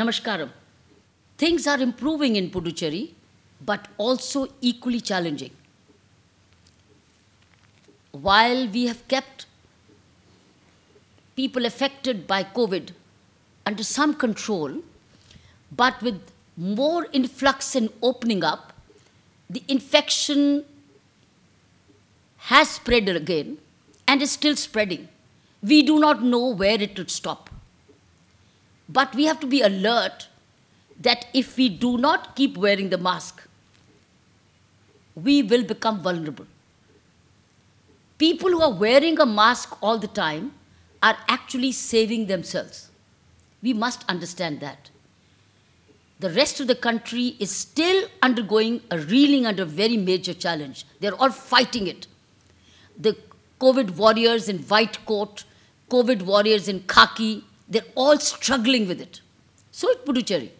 Namaskaram. Things are improving in Puducherry, but also equally challenging. While we have kept people affected by COVID under some control, but with more influx and opening up, the infection has spread again and is still spreading. We do not know where it would stop. But we have to be alert that if we do not keep wearing the mask, we will become vulnerable. People who are wearing a mask all the time are actually saving themselves. We must understand that. The rest of the country is still undergoing a reeling under very major challenge. They're all fighting it. The COVID warriors in white coat, COVID warriors in khaki, they're all struggling with it. So it's Puducherry.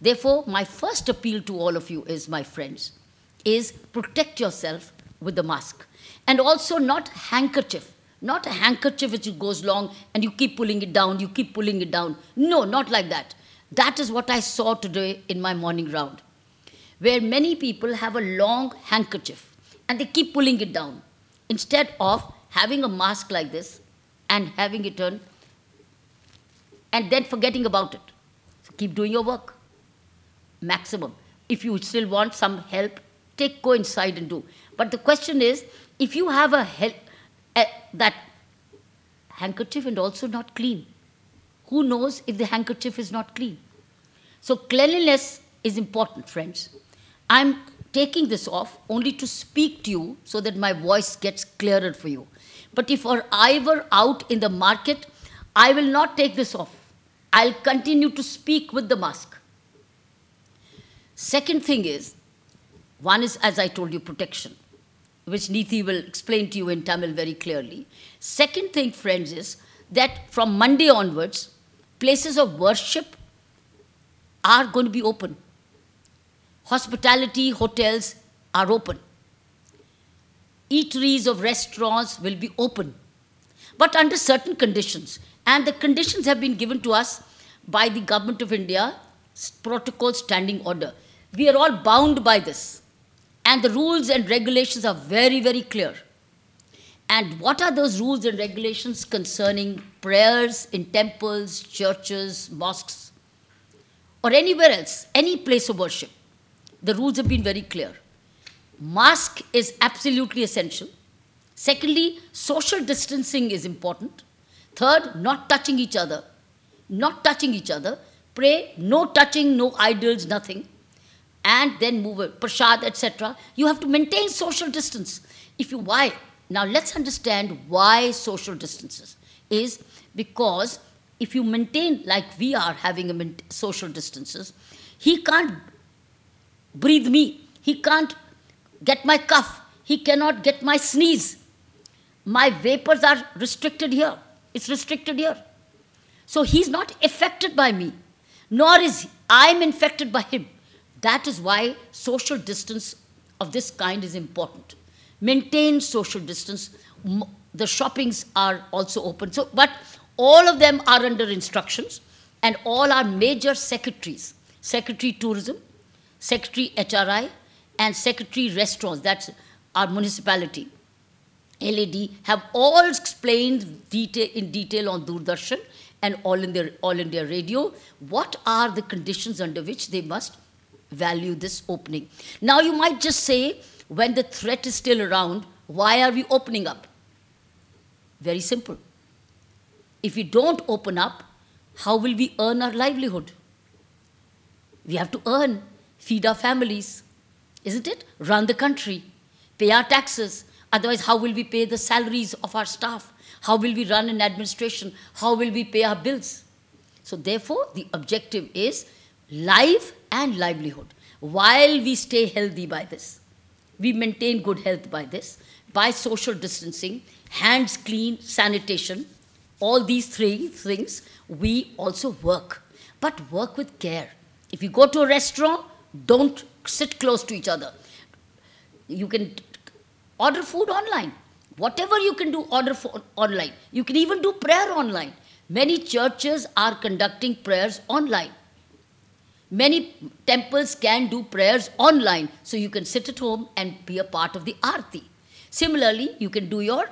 Therefore, my first appeal to all of you is, my friends, is protect yourself with the mask. And also not handkerchief. Not a handkerchief which goes long and you keep pulling it down, you keep pulling it down. No, not like that. That is what I saw today in my morning round, where many people have a long handkerchief and they keep pulling it down instead of having a mask like this and having it on and then forgetting about it. So keep doing your work, maximum. If you still want some help, take go inside and do. But the question is, if you have a help uh, that handkerchief and also not clean, who knows if the handkerchief is not clean? So cleanliness is important, friends. I'm taking this off only to speak to you so that my voice gets clearer for you. But if I were out in the market, I will not take this off. I'll continue to speak with the mask. Second thing is, one is, as I told you, protection, which Nithi will explain to you in Tamil very clearly. Second thing, friends, is that from Monday onwards, places of worship are going to be open. Hospitality hotels are open. Eateries of restaurants will be open but under certain conditions. And the conditions have been given to us by the Government of India protocol standing order. We are all bound by this. And the rules and regulations are very, very clear. And what are those rules and regulations concerning prayers in temples, churches, mosques, or anywhere else, any place of worship? The rules have been very clear. Mask is absolutely essential. Secondly, social distancing is important. Third, not touching each other. Not touching each other. Pray, no touching, no idols, nothing. And then move it, prasad, etc. You have to maintain social distance. If you, why? Now let's understand why social distances is because if you maintain, like we are having a social distances, he can't breathe me, he can't get my cough, he cannot get my sneeze, my vapors are restricted here. It's restricted here. So he's not affected by me, nor is I'm infected by him. That is why social distance of this kind is important. Maintain social distance. The shoppings are also open. So, but all of them are under instructions, and all our major secretaries, Secretary Tourism, Secretary HRI, and Secretary Restaurants, that's our municipality, LED have all explained detail, in detail on Doordarshan and All their All India Radio what are the conditions under which they must value this opening. Now you might just say, when the threat is still around, why are we opening up? Very simple. If we don't open up, how will we earn our livelihood? We have to earn, feed our families, isn't it? Run the country, pay our taxes, Otherwise, how will we pay the salaries of our staff? How will we run an administration? How will we pay our bills? So therefore, the objective is life and livelihood. While we stay healthy by this, we maintain good health by this, by social distancing, hands clean, sanitation, all these three things, we also work. But work with care. If you go to a restaurant, don't sit close to each other. You can Order food online. Whatever you can do, order for online. You can even do prayer online. Many churches are conducting prayers online. Many temples can do prayers online. So you can sit at home and be a part of the arti. Similarly, you can do your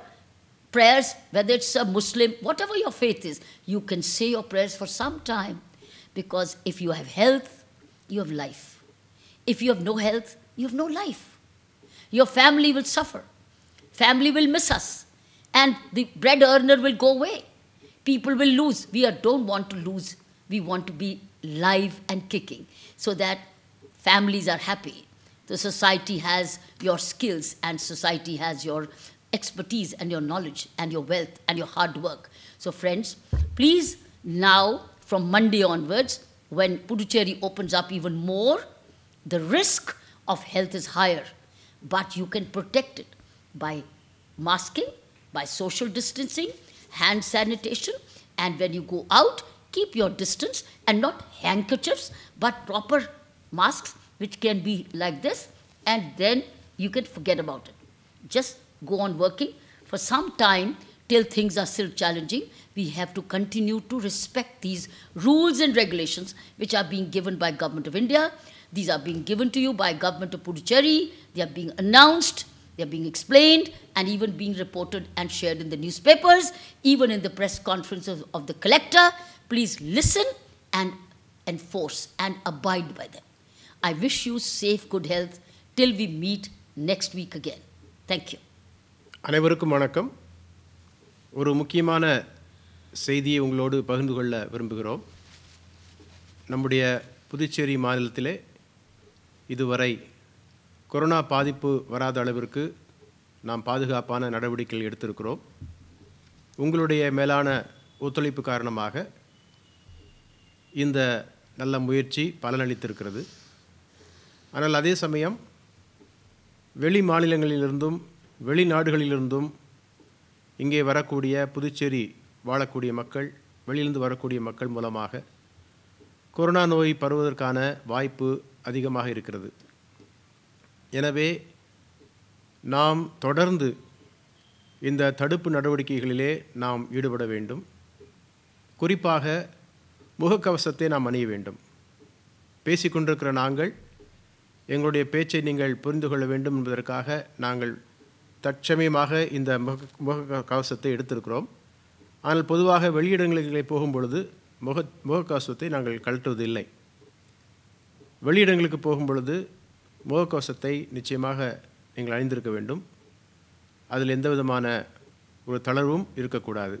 prayers, whether it's a Muslim, whatever your faith is, you can say your prayers for some time. Because if you have health, you have life. If you have no health, you have no life. Your family will suffer. Family will miss us. And the bread earner will go away. People will lose. We don't want to lose. We want to be live and kicking so that families are happy. The society has your skills and society has your expertise and your knowledge and your wealth and your hard work. So friends, please now from Monday onwards, when Puducherry opens up even more, the risk of health is higher but you can protect it by masking, by social distancing, hand sanitation, and when you go out, keep your distance and not handkerchiefs, but proper masks, which can be like this, and then you can forget about it. Just go on working. For some time, till things are still challenging, we have to continue to respect these rules and regulations which are being given by Government of India. These are being given to you by Government of Puducherry. They are being announced, they are being explained, and even being reported and shared in the newspapers, even in the press conferences of the collector. Please listen and enforce and abide by them. I wish you safe, good health till we meet next week again. Thank you. அனைவருக்கும் வணக்கம் ஒரு முக்கியமான செய்தியை உங்களோடு பகிர்ந்து கொள்ள விரும்புகிறோம் நம்முடைய புதுச்சேரி மாநிலத்திலே இதுவரை கொரோனா பாதிப்பு வராத அளவிற்கு நாம் பாதுகாப்பான நடவடிக்கைகள் எடுத்திருக்கிறோம் உங்களுடைய மேலான ஒத்துழைப்பு காரணமாக இந்த நல்ல முயற்சி பலனளித்திருக்கிறது ஆனால் அதே சமயம் வெளி மாநிலங்களிலிருந்தும் வெளிநாடுகளிலிருந்தும் இங்கே வரக்கூடிய புதுச்சேரி வாழக்கூடிய மக்கள் வெளியிலிருந்து வரக்கூடிய மக்கள் மூலமாக கொரோனா நோய் பரவுவதற்கான வாய்ப்பு அதிகமாக இருக்கிறது எனவே நாம் தொடர்ந்து இந்த தடுப்பு நடவடிக்கைகளிலே நாம் ஈடுபட வேண்டும் குறிப்பாக முகக்கவசத்தை நாம் அணிய வேண்டும் பேசிக்கொண்டிருக்கிற நாங்கள் எங்களுடைய பேச்சை நீங்கள் புரிந்து கொள்ள வேண்டும் என்பதற்காக நாங்கள் தற்சமயமாக இந்த முக முக கவசத்தை எடுத்திருக்கிறோம் ஆனால் பொதுவாக வெளியிடங்களுக்கு போகும் பொழுது முக முகக்கவசத்தை நாங்கள் கழட்டுவதில்லை வெளியிடங்களுக்கு போகும் பொழுது முகக்கவசத்தை நிச்சயமாக நீங்கள் அணிந்திருக்க வேண்டும் அதில் எந்த விதமான ஒரு தளர்வும் இருக்கக்கூடாது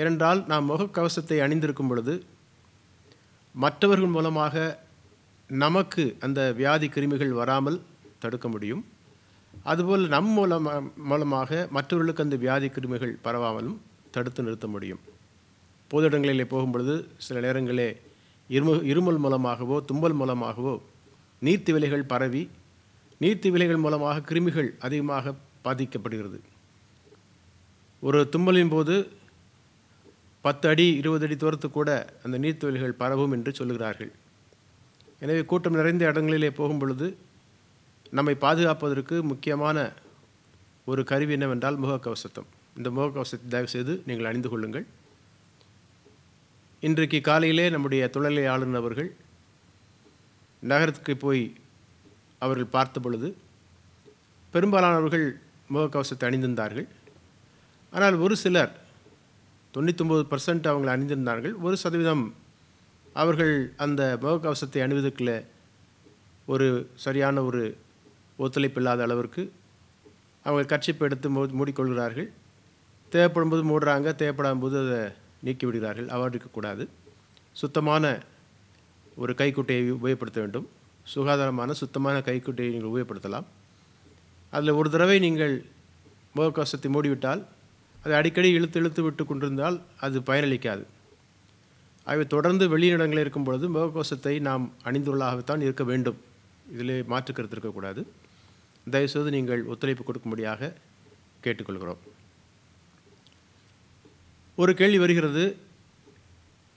ஏனென்றால் நாம் முகக்கவசத்தை அணிந்திருக்கும் பொழுது மற்றவர்கள் மூலமாக நமக்கு அந்த வியாதி கிருமிகள் வராமல் தடுக்க முடியும் அதுபோல் நம் மூலம் மூலமாக மற்றவர்களுக்கு அந்த வியாதி கிருமிகள் பரவாமலும் தடுத்து நிறுத்த முடியும் பொது இடங்களிலே போகும்பொழுது சில நேரங்களே இருமு இருமல் மூலமாகவோ தும்பல் மூலமாகவோ நீர்த்தி விலைகள் பரவி நீர்த்தி விலைகள் மூலமாக கிருமிகள் அதிகமாக பாதிக்கப்படுகிறது ஒரு தும்பலின் போது பத்து அடி இருபது அடி தூரத்து கூட அந்த விலைகள் பரவும் என்று சொல்லுகிறார்கள் எனவே கூட்டம் நிறைந்த இடங்களிலே போகும் பொழுது நம்மை பாதுகாப்பதற்கு முக்கியமான ஒரு கருவி என்னவென்றால் முகக்கவசத்தம் இந்த முகக்கவசத்தை தயவு செய்து நீங்கள் அணிந்து கொள்ளுங்கள் இன்றைக்கு காலையிலே நம்முடைய தொழிலை ஆளுநர் அவர்கள் நகரத்துக்கு போய் அவர்கள் பார்த்த பொழுது பெரும்பாலானவர்கள் முகக்கவசத்தை அணிந்திருந்தார்கள் ஆனால் ஒரு சிலர் தொண்ணூத்தொம்பது பர்சன்ட் அவங்களை அணிந்திருந்தார்கள் ஒரு சதவீதம் அவர்கள் அந்த முகக்கவசத்தை அணிவதற்குள்ள ஒரு சரியான ஒரு ஒத்துழைப்பு இல்லாத அளவிற்கு அவங்க கட்சிப்பு எடுத்து மூ மூடிக்கொள்கிறார்கள் தேவைப்படும் போது மூடுறாங்க தேவைப்படாத போது அதை நீக்கி விடுகிறார்கள் அவ்வாறு இருக்கக்கூடாது சுத்தமான ஒரு கைக்குட்டையை உபயோகப்படுத்த வேண்டும் சுகாதாரமான சுத்தமான கைக்குட்டையை நீங்கள் உபயோகப்படுத்தலாம் அதில் ஒரு தடவை நீங்கள் முகக்கவசத்தை மூடிவிட்டால் அதை அடிக்கடி இழுத்து இழுத்து விட்டு கொண்டிருந்தால் அது பயனளிக்காது அவை தொடர்ந்து வெளியிடங்களில் இருக்கும் பொழுது முகக்கவசத்தை நாம் அணிந்துள்ளாகத்தான் இருக்க வேண்டும் இதில் மாற்று கருத்து இருக்கக்கூடாது தயவுசெய்து நீங்கள் ஒத்துழைப்பு கொடுக்கும்படியாக கேட்டுக்கொள்கிறோம் ஒரு கேள்வி வருகிறது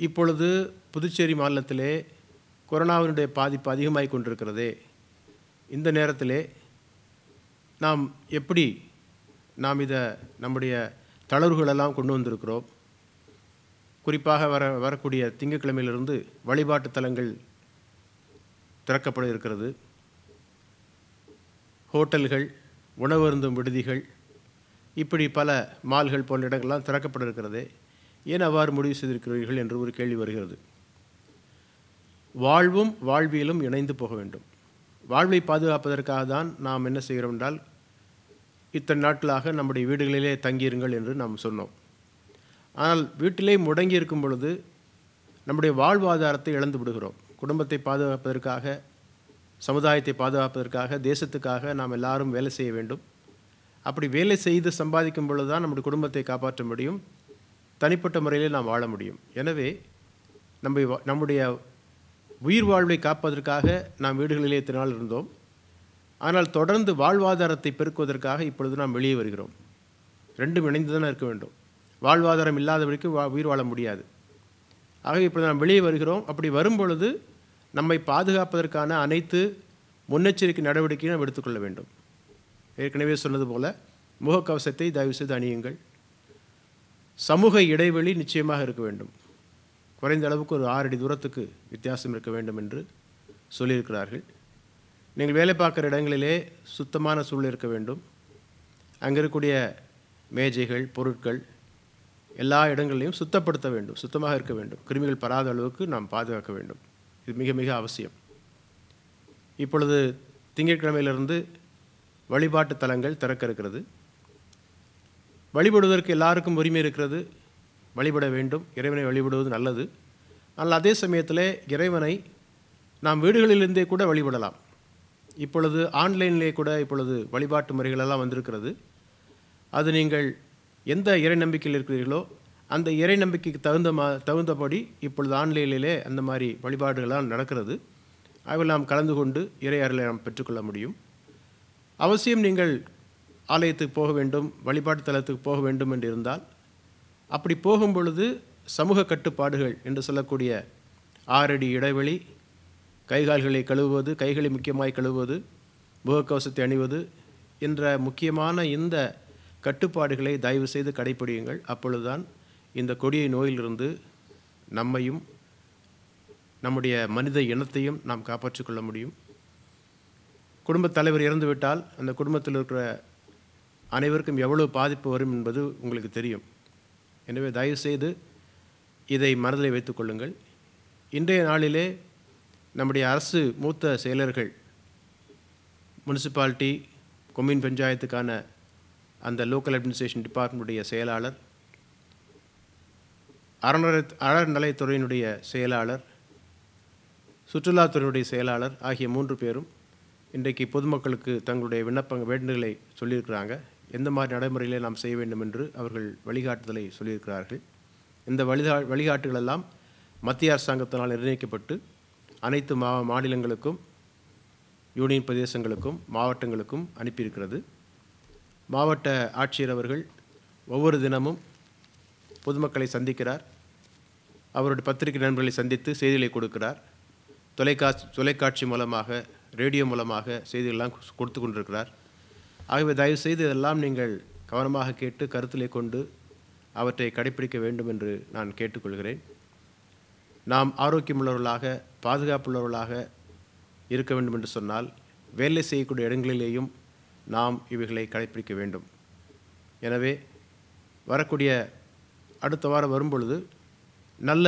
இப்பொழுது புதுச்சேரி மாநிலத்திலே கொரோனாவினுடைய பாதிப்பு அதிகமாகிக் கொண்டிருக்கிறதே இந்த நேரத்திலே நாம் எப்படி நாம் இதை நம்முடைய தளர்வுகளெல்லாம் கொண்டு வந்திருக்கிறோம் குறிப்பாக வர வரக்கூடிய திங்கட்கிழமையிலிருந்து வழிபாட்டு தலங்கள் திறக்கப்பட இருக்கிறது ஹோட்டல்கள் உணவருந்தும் விடுதிகள் இப்படி பல மால்கள் போன்ற இடங்கள்லாம் திறக்கப்பட ஏன் அவ்வாறு முடிவு செய்திருக்கிறீர்கள் என்று ஒரு கேள்வி வருகிறது வாழ்வும் வாழ்வியலும் இணைந்து போக வேண்டும் வாழ்வை பாதுகாப்பதற்காக தான் நாம் என்ன செய்கிறோம் என்றால் இத்தனை நாட்களாக நம்முடைய வீடுகளிலே தங்கியிருங்கள் என்று நாம் சொன்னோம் ஆனால் வீட்டிலே முடங்கி இருக்கும் பொழுது நம்முடைய வாழ்வாதாரத்தை இழந்து விடுகிறோம் குடும்பத்தை பாதுகாப்பதற்காக சமுதாயத்தை பாதுகாப்பதற்காக தேசத்துக்காக நாம் எல்லாரும் வேலை செய்ய வேண்டும் அப்படி வேலை செய்து சம்பாதிக்கும் பொழுது தான் நம்முடைய குடும்பத்தை காப்பாற்ற முடியும் தனிப்பட்ட முறையில் நாம் வாழ முடியும் எனவே நம்ம நம்முடைய உயிர் வாழ்வை காப்பதற்காக நாம் வீடுகளிலே தினால் இருந்தோம் ஆனால் தொடர்ந்து வாழ்வாதாரத்தை பெருக்குவதற்காக இப்பொழுது நாம் வெளியே வருகிறோம் ரெண்டும் இணைந்து தானே இருக்க வேண்டும் வாழ்வாதாரம் இல்லாத வரைக்கும் உயிர் வாழ முடியாது ஆக இப்பொழுது நாம் வெளியே வருகிறோம் அப்படி வரும் பொழுது நம்மை பாதுகாப்பதற்கான அனைத்து முன்னெச்சரிக்கை நடவடிக்கையும் நாம் எடுத்துக்கொள்ள வேண்டும் ஏற்கனவே சொன்னது போல் முகக்கவசத்தை தயவு செய்து அணியுங்கள் சமூக இடைவெளி நிச்சயமாக இருக்க வேண்டும் குறைந்த அளவுக்கு ஒரு ஆறு அடி தூரத்துக்கு வித்தியாசம் இருக்க வேண்டும் என்று சொல்லியிருக்கிறார்கள் நீங்கள் வேலை பார்க்குற இடங்களிலே சுத்தமான சூழல் இருக்க வேண்டும் அங்கே இருக்கக்கூடிய மேஜைகள் பொருட்கள் எல்லா இடங்களையும் சுத்தப்படுத்த வேண்டும் சுத்தமாக இருக்க வேண்டும் கிருமிகள் பராத அளவுக்கு நாம் பாதுகாக்க வேண்டும் இது மிக மிக அவசியம் இப்பொழுது திங்கட்கிழமையிலிருந்து வழிபாட்டு தலங்கள் திறக்க இருக்கிறது வழிபடுவதற்கு எல்லாருக்கும் உரிமை இருக்கிறது வழிபட வேண்டும் இறைவனை வழிபடுவது நல்லது ஆனால் அதே சமயத்தில் இறைவனை நாம் வீடுகளிலிருந்தே கூட வழிபடலாம் இப்பொழுது ஆன்லைனிலே கூட இப்பொழுது வழிபாட்டு முறைகளெல்லாம் வந்திருக்கிறது அது நீங்கள் எந்த இறை நம்பிக்கையில் இருக்கிறீர்களோ அந்த இறை நம்பிக்கைக்கு தகுந்த மா தகுந்தபடி இப்பொழுது ஆன்லைனிலே அந்த மாதிரி வழிபாடுகள்லாம் நடக்கிறது அவை நாம் கலந்து கொண்டு இறை அருளை நாம் பெற்றுக்கொள்ள முடியும் அவசியம் நீங்கள் ஆலயத்துக்கு போக வேண்டும் வழிபாட்டு தலத்துக்கு போக வேண்டும் என்று இருந்தால் அப்படி போகும் பொழுது சமூக கட்டுப்பாடுகள் என்று சொல்லக்கூடிய ஆறடி இடைவெளி கைகால்களை கழுவுவது கைகளை முக்கியமாய் கழுவுவது முகக்கவசத்தை அணிவது என்ற முக்கியமான இந்த கட்டுப்பாடுகளை தயவு செய்து கடைபிடியுங்கள் அப்பொழுதுதான் இந்த கொடிய நோயிலிருந்து நம்மையும் நம்முடைய மனித இனத்தையும் நாம் கொள்ள முடியும் குடும்பத் தலைவர் இறந்துவிட்டால் அந்த குடும்பத்தில் இருக்கிற அனைவருக்கும் எவ்வளவு பாதிப்பு வரும் என்பது உங்களுக்கு தெரியும் எனவே தயவுசெய்து இதை மனதில் வைத்துக்கொள்ளுங்கள் இன்றைய நாளிலே நம்முடைய அரசு மூத்த செயலர்கள் முனிசிபாலிட்டி கொம்யூன் பஞ்சாயத்துக்கான அந்த லோக்கல் அட்மினிஸ்ட்ரேஷன் டிபார்ட்மெண்ட்டுடைய செயலாளர் அறநிலை அறநிலைத்துறையினுடைய செயலாளர் சுற்றுலாத்துறையினுடைய செயலாளர் ஆகிய மூன்று பேரும் இன்றைக்கு பொதுமக்களுக்கு தங்களுடைய விண்ணப்ப வேண்டுகளை சொல்லியிருக்கிறாங்க எந்த மாதிரி நடைமுறைகளை நாம் செய்ய வேண்டும் என்று அவர்கள் வழிகாட்டுதலை சொல்லியிருக்கிறார்கள் இந்த வழிகா வழிகாட்டுகளெல்லாம் மத்திய அரசாங்கத்தினால் நிர்ணயிக்கப்பட்டு அனைத்து மா மாநிலங்களுக்கும் யூனியன் பிரதேசங்களுக்கும் மாவட்டங்களுக்கும் அனுப்பியிருக்கிறது மாவட்ட ஆட்சியர் அவர்கள் ஒவ்வொரு தினமும் பொதுமக்களை சந்திக்கிறார் அவருடைய பத்திரிகை நண்பர்களை சந்தித்து செய்திகளை கொடுக்கிறார் தொலைக்காட்சி தொலைக்காட்சி மூலமாக ரேடியோ மூலமாக செய்திகள்லாம் கொடுத்து கொண்டிருக்கிறார் ஆகவே தயவுசெய்து இதெல்லாம் நீங்கள் கவனமாக கேட்டு கருத்திலே கொண்டு அவற்றை கடைபிடிக்க வேண்டும் என்று நான் கேட்டுக்கொள்கிறேன் நாம் ஆரோக்கியமுள்ளவர்களாக பாதுகாப்புள்ளவர்களாக இருக்க வேண்டும் என்று சொன்னால் வேலை செய்யக்கூடிய இடங்களிலேயும் நாம் இவைகளை கடைப்பிடிக்க வேண்டும் எனவே வரக்கூடிய அடுத்த வாரம் வரும்பொழுது நல்ல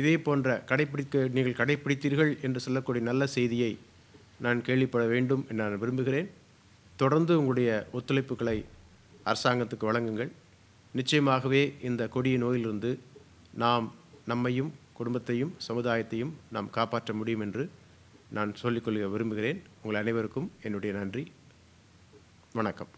இதே போன்ற கடைப்பிடிக்க நீங்கள் கடைப்பிடித்தீர்கள் என்று சொல்லக்கூடிய நல்ல செய்தியை நான் கேள்விப்பட வேண்டும் என்று நான் விரும்புகிறேன் தொடர்ந்து உங்களுடைய ஒத்துழைப்புகளை அரசாங்கத்துக்கு வழங்குங்கள் நிச்சயமாகவே இந்த கொடிய நோயிலிருந்து நாம் நம்மையும் குடும்பத்தையும் சமுதாயத்தையும் நாம் காப்பாற்ற முடியும் என்று நான் சொல்லிக்கொள்ள விரும்புகிறேன் உங்கள் அனைவருக்கும் என்னுடைய நன்றி வணக்கம்